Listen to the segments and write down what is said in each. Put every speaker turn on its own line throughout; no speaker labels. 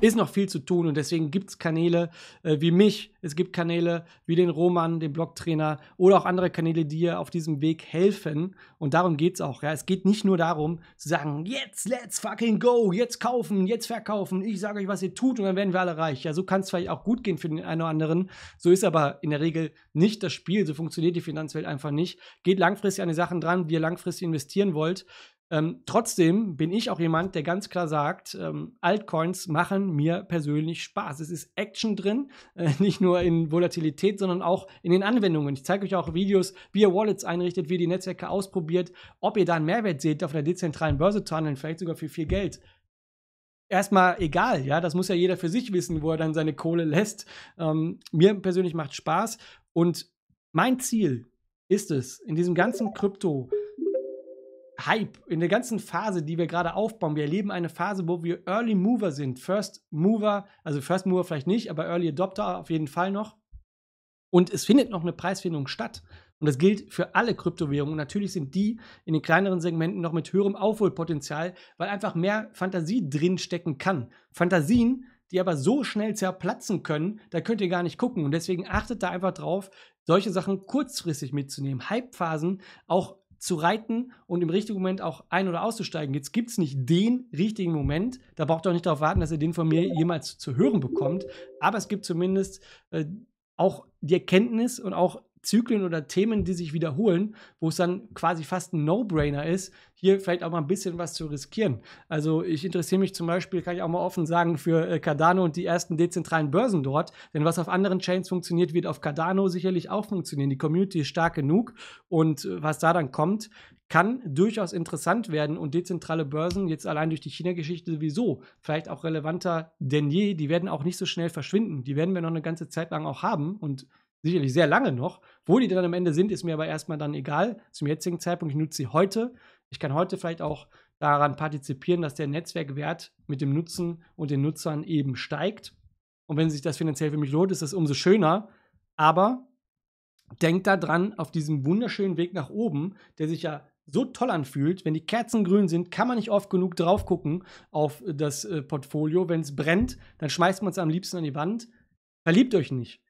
ist noch viel zu tun und deswegen gibt es Kanäle äh, wie mich, es gibt Kanäle wie den Roman, den Blogtrainer oder auch andere Kanäle, die dir auf diesem Weg helfen und darum geht es auch. Ja? Es geht nicht nur darum zu sagen, jetzt let's fucking go, jetzt kaufen, jetzt verkaufen, ich sage euch, was ihr tut und dann werden wir alle reich. Ja, so kann es vielleicht auch gut gehen für den einen oder anderen, so ist aber in der Regel nicht das Spiel, so funktioniert die Finanzwelt einfach nicht. Geht langfristig an die Sachen dran, die ihr langfristig investieren wollt ähm, trotzdem bin ich auch jemand, der ganz klar sagt, ähm, Altcoins machen mir persönlich Spaß. Es ist Action drin, äh, nicht nur in Volatilität, sondern auch in den Anwendungen. Ich zeige euch auch Videos, wie ihr Wallets einrichtet, wie ihr die Netzwerke ausprobiert, ob ihr da einen Mehrwert seht, auf einer dezentralen Börse zu handeln, vielleicht sogar für viel Geld. Erstmal egal, ja, das muss ja jeder für sich wissen, wo er dann seine Kohle lässt. Ähm, mir persönlich macht Spaß und mein Ziel ist es, in diesem ganzen Krypto- Hype, in der ganzen Phase, die wir gerade aufbauen, wir erleben eine Phase, wo wir Early Mover sind. First Mover, also First Mover vielleicht nicht, aber Early Adopter auf jeden Fall noch. Und es findet noch eine Preisfindung statt. Und das gilt für alle Kryptowährungen. Natürlich sind die in den kleineren Segmenten noch mit höherem Aufholpotenzial, weil einfach mehr Fantasie drinstecken kann. Fantasien, die aber so schnell zerplatzen können, da könnt ihr gar nicht gucken. Und deswegen achtet da einfach drauf, solche Sachen kurzfristig mitzunehmen. Hypephasen auch zu reiten und im richtigen Moment auch ein- oder auszusteigen. Jetzt gibt es nicht den richtigen Moment. Da braucht ihr auch nicht darauf warten, dass ihr den von mir genau. jemals zu hören bekommt. Aber es gibt zumindest äh, auch die Erkenntnis und auch Zyklen oder Themen, die sich wiederholen, wo es dann quasi fast ein No-Brainer ist, hier vielleicht auch mal ein bisschen was zu riskieren. Also ich interessiere mich zum Beispiel, kann ich auch mal offen sagen, für äh, Cardano und die ersten dezentralen Börsen dort. Denn was auf anderen Chains funktioniert, wird auf Cardano sicherlich auch funktionieren. Die Community ist stark genug und äh, was da dann kommt, kann durchaus interessant werden und dezentrale Börsen jetzt allein durch die China-Geschichte sowieso vielleicht auch relevanter denn je. Die werden auch nicht so schnell verschwinden. Die werden wir noch eine ganze Zeit lang auch haben und sicherlich sehr lange noch. Wo die dann am Ende sind, ist mir aber erstmal dann egal. Zum jetzigen Zeitpunkt, ich nutze sie heute. Ich kann heute vielleicht auch daran partizipieren, dass der Netzwerkwert mit dem Nutzen und den Nutzern eben steigt. Und wenn sich das finanziell für mich lohnt, ist das umso schöner. Aber denkt daran, auf diesem wunderschönen Weg nach oben, der sich ja so toll anfühlt, wenn die Kerzen grün sind, kann man nicht oft genug drauf gucken auf das äh, Portfolio. Wenn es brennt, dann schmeißt man es am liebsten an die Wand. Verliebt euch nicht.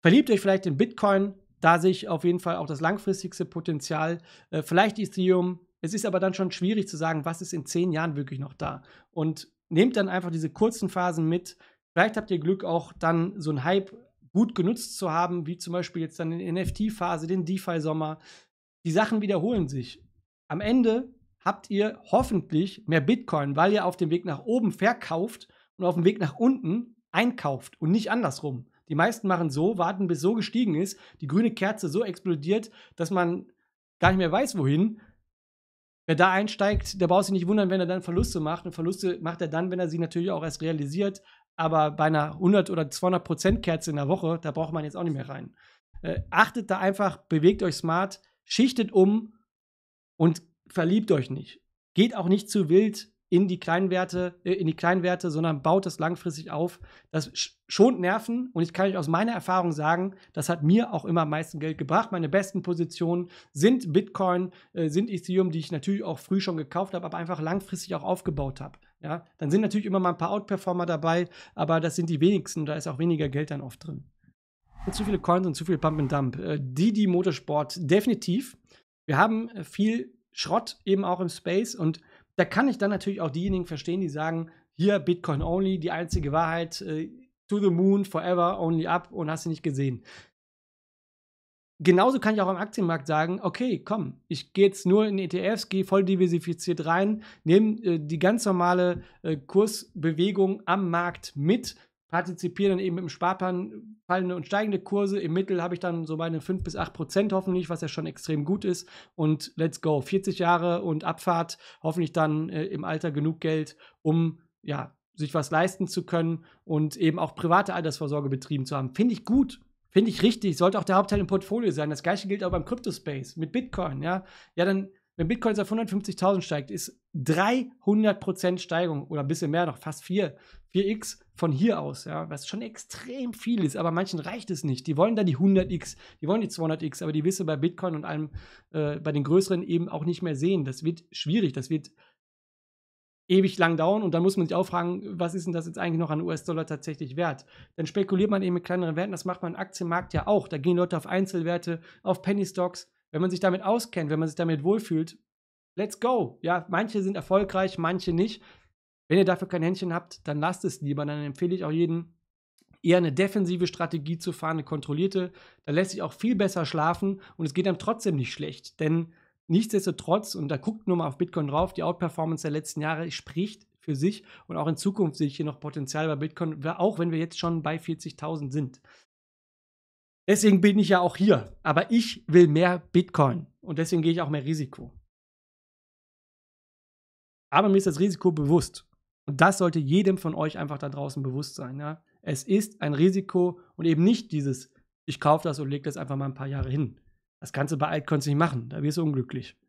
Verliebt euch vielleicht in Bitcoin, da sehe ich auf jeden Fall auch das langfristigste Potenzial. Äh, vielleicht Ethereum. Es ist aber dann schon schwierig zu sagen, was ist in zehn Jahren wirklich noch da. Und nehmt dann einfach diese kurzen Phasen mit. Vielleicht habt ihr Glück, auch dann so einen Hype gut genutzt zu haben, wie zum Beispiel jetzt dann in NFT-Phase, den DeFi-Sommer. Die Sachen wiederholen sich. Am Ende habt ihr hoffentlich mehr Bitcoin, weil ihr auf dem Weg nach oben verkauft und auf dem Weg nach unten einkauft und nicht andersrum. Die meisten machen so, warten bis so gestiegen ist, die grüne Kerze so explodiert, dass man gar nicht mehr weiß, wohin. Wer da einsteigt, der braucht sich nicht wundern, wenn er dann Verluste macht. Und Verluste macht er dann, wenn er sie natürlich auch erst realisiert. Aber bei einer 100 oder 200 Prozent Kerze in der Woche, da braucht man jetzt auch nicht mehr rein. Äh, achtet da einfach, bewegt euch smart, schichtet um und verliebt euch nicht. Geht auch nicht zu wild in die Kleinwerte, äh, in die Kleinwerte, sondern baut es langfristig auf. Das schont Nerven und ich kann euch aus meiner Erfahrung sagen, das hat mir auch immer am meisten Geld gebracht. Meine besten Positionen sind Bitcoin, äh, sind Ethereum, die ich natürlich auch früh schon gekauft habe, aber einfach langfristig auch aufgebaut habe. Ja, dann sind natürlich immer mal ein paar Outperformer dabei, aber das sind die wenigsten, da ist auch weniger Geld dann oft drin. zu viele Coins und zu viel Pump and Dump. Äh, Didi Motorsport, definitiv. Wir haben äh, viel Schrott eben auch im Space und da kann ich dann natürlich auch diejenigen verstehen, die sagen, hier Bitcoin only, die einzige Wahrheit, äh, to the moon, forever, only up und hast sie nicht gesehen. Genauso kann ich auch am Aktienmarkt sagen, okay, komm, ich gehe jetzt nur in ETFs, gehe voll diversifiziert rein, nehme äh, die ganz normale äh, Kursbewegung am Markt mit partizipiere dann eben im Sparplan fallende und steigende Kurse. Im Mittel habe ich dann so meine 5 bis 8 Prozent hoffentlich, was ja schon extrem gut ist. Und let's go. 40 Jahre und Abfahrt, hoffentlich dann äh, im Alter genug Geld, um ja, sich was leisten zu können und eben auch private Altersvorsorge betrieben zu haben. Finde ich gut. Finde ich richtig, sollte auch der Hauptteil im Portfolio sein. Das gleiche gilt auch beim Crypto Space mit Bitcoin, ja. Ja, dann wenn Bitcoin auf 150.000 steigt, ist 300% Steigung oder ein bisschen mehr noch, fast 4, 4x von hier aus, ja, was schon extrem viel ist, aber manchen reicht es nicht. Die wollen da die 100x, die wollen die 200x, aber die wissen bei Bitcoin und allem, äh, bei den größeren eben auch nicht mehr sehen. Das wird schwierig, das wird ewig lang dauern und dann muss man sich auch fragen, was ist denn das jetzt eigentlich noch an US-Dollar tatsächlich wert? Dann spekuliert man eben mit kleineren Werten, das macht man im Aktienmarkt ja auch. Da gehen Leute auf Einzelwerte, auf Penny-Stocks, wenn man sich damit auskennt, wenn man sich damit wohlfühlt, let's go. Ja, manche sind erfolgreich, manche nicht. Wenn ihr dafür kein Händchen habt, dann lasst es lieber. Dann empfehle ich auch jedem, eher eine defensive Strategie zu fahren, eine kontrollierte. Da lässt sich auch viel besser schlafen und es geht einem trotzdem nicht schlecht. Denn nichtsdestotrotz, und da guckt nur mal auf Bitcoin drauf, die Outperformance der letzten Jahre spricht für sich und auch in Zukunft sehe ich hier noch Potenzial bei Bitcoin, auch wenn wir jetzt schon bei 40.000 sind. Deswegen bin ich ja auch hier. Aber ich will mehr Bitcoin und deswegen gehe ich auch mehr Risiko. Aber mir ist das Risiko bewusst. Und das sollte jedem von euch einfach da draußen bewusst sein. Ja? Es ist ein Risiko und eben nicht dieses, ich kaufe das und lege das einfach mal ein paar Jahre hin. Das kannst du bei Altcoins nicht machen, da wirst du unglücklich.